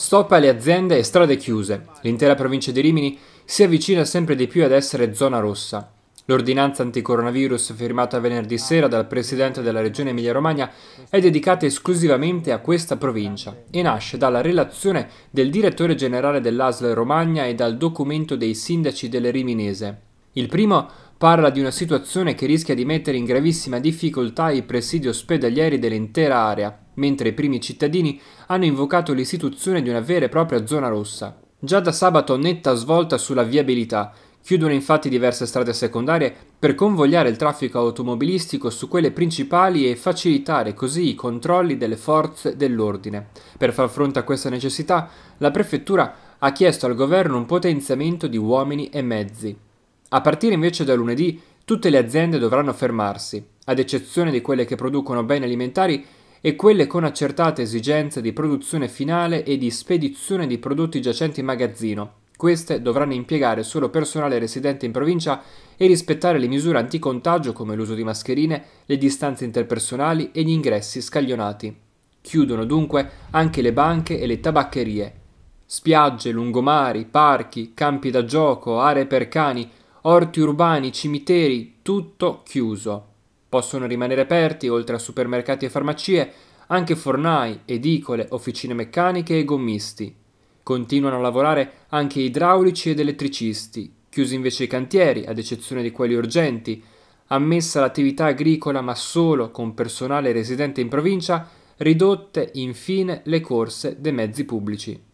Stop alle aziende e strade chiuse. L'intera provincia di Rimini si avvicina sempre di più ad essere zona rossa. L'ordinanza anticoronavirus firmata venerdì sera dal presidente della regione Emilia-Romagna è dedicata esclusivamente a questa provincia e nasce dalla relazione del direttore generale dell'ASL Romagna e dal documento dei sindaci delle Riminese. Il primo parla di una situazione che rischia di mettere in gravissima difficoltà i presidi ospedalieri dell'intera area, mentre i primi cittadini hanno invocato l'istituzione di una vera e propria zona rossa. Già da sabato netta svolta sulla viabilità, chiudono infatti diverse strade secondarie per convogliare il traffico automobilistico su quelle principali e facilitare così i controlli delle forze dell'ordine. Per far fronte a questa necessità, la prefettura ha chiesto al governo un potenziamento di uomini e mezzi. A partire invece da lunedì tutte le aziende dovranno fermarsi, ad eccezione di quelle che producono beni alimentari e quelle con accertate esigenze di produzione finale e di spedizione di prodotti giacenti in magazzino. Queste dovranno impiegare solo personale residente in provincia e rispettare le misure anticontagio come l'uso di mascherine, le distanze interpersonali e gli ingressi scaglionati. Chiudono dunque anche le banche e le tabaccherie. Spiagge, lungomari, parchi, campi da gioco, aree per cani, orti urbani, cimiteri, tutto chiuso. Possono rimanere aperti, oltre a supermercati e farmacie, anche fornai, edicole, officine meccaniche e gommisti. Continuano a lavorare anche idraulici ed elettricisti, chiusi invece i cantieri, ad eccezione di quelli urgenti, ammessa l'attività agricola ma solo con personale residente in provincia, ridotte infine le corse dei mezzi pubblici.